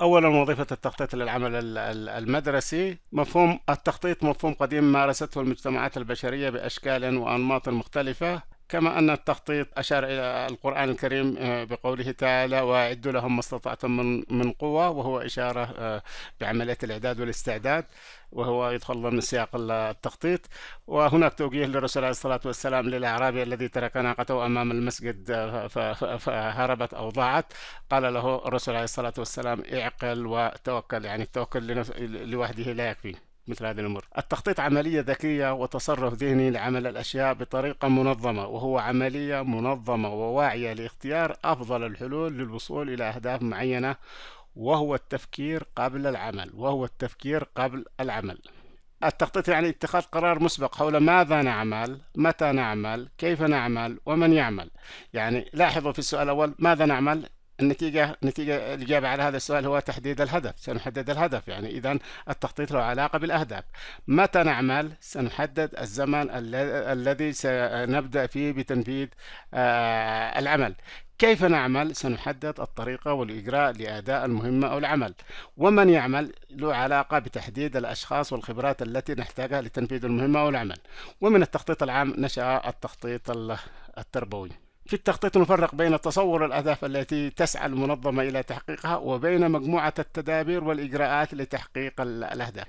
أولا وظيفة التخطيط للعمل المدرسي مفهوم التخطيط مفهوم قديم مارسته المجتمعات البشرية بأشكال وأنماط مختلفة كما أن التخطيط أشار إلى القرآن الكريم آه، بقوله تعالى وأعدوا لهم ما استطعتم من من قوة وهو إشارة آه، بعملية الإعداد والاستعداد وهو يدخل ضمن سياق التخطيط وهناك توجيه للرسول عليه الصلاة والسلام للأعرابي الذي ترك ناقته أمام المسجد آه، فهربت أو ضاعت قال له الرسول عليه الصلاة والسلام اعقل وتوكل يعني التوكل لوحده لا يكفي مثل هذه الأمور التخطيط عملية ذكية وتصرف ذهني لعمل الأشياء بطريقة منظمة وهو عملية منظمة وواعية لاختيار أفضل الحلول للوصول إلى أهداف معينة وهو التفكير قبل العمل وهو التفكير قبل العمل التخطيط يعني اتخاذ قرار مسبق حول ماذا نعمل متى نعمل كيف نعمل ومن يعمل يعني لاحظوا في السؤال الأول ماذا نعمل النتيجة نتيجة الإجابة على هذا السؤال هو تحديد الهدف سنحدد الهدف يعني إذا التخطيط له علاقة بالأهداف متى نعمل سنحدد الزمن الذي سنبدأ فيه بتنفيذ آه، العمل كيف نعمل سنحدد الطريقة والإجراء لأداء المهمة أو العمل ومن يعمل له علاقة بتحديد الأشخاص والخبرات التي نحتاجها لتنفيذ المهمة أو العمل ومن التخطيط العام نشأ التخطيط التربوي في التخطيط نفرق بين تصور الأهداف التي تسعى المنظمة إلى تحقيقها وبين مجموعة التدابير والإجراءات لتحقيق الأهداف.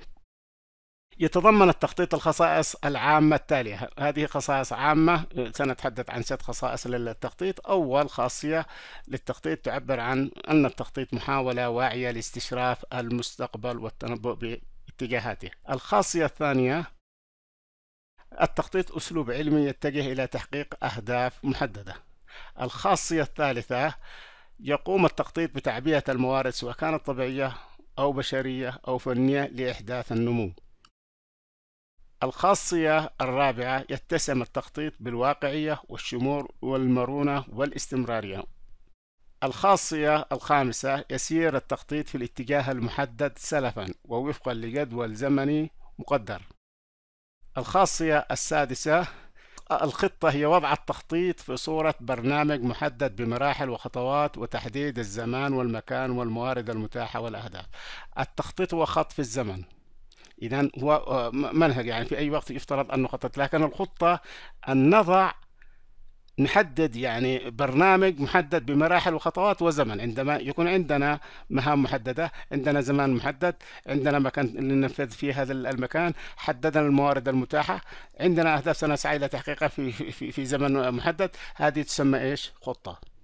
يتضمن التخطيط الخصائص العامة التالية هذه خصائص عامة سنتحدث عن ست خصائص للتخطيط أول خاصية للتخطيط تعبر عن أن التخطيط محاولة واعية لاستشراف المستقبل والتنبؤ باتجاهاته الخاصية الثانية التخطيط أسلوب علمي يتجه إلى تحقيق أهداف محددة الخاصية الثالثة يقوم التخطيط بتعبئة الموارد سواء كانت طبيعية أو بشرية أو فنية لإحداث النمو الخاصية الرابعة يتسم التخطيط بالواقعية والشمول والمرونة والاستمرارية الخاصية الخامسة يسير التخطيط في الاتجاه المحدد سلفا ووفقا لجدول زمني مقدر الخاصية السادسة الخطة هي وضع التخطيط في صورة برنامج محدد بمراحل وخطوات وتحديد الزمان والمكان والموارد المتاحة والأهداف التخطيط هو خط في الزمن إذا هو آه، منهج يعني في أي وقت يفترض أن نخطط لكن الخطة أن نضع نحدد يعني برنامج محدد بمراحل وخطوات وزمن عندما يكون عندنا مهام محددة عندنا زمان محدد عندنا مكان لننفذ فيه هذا المكان حددنا الموارد المتاحة عندنا أهداف سنسعى إلى تحقيقها في, في, في زمن محدد هذه تسمى إيش خطة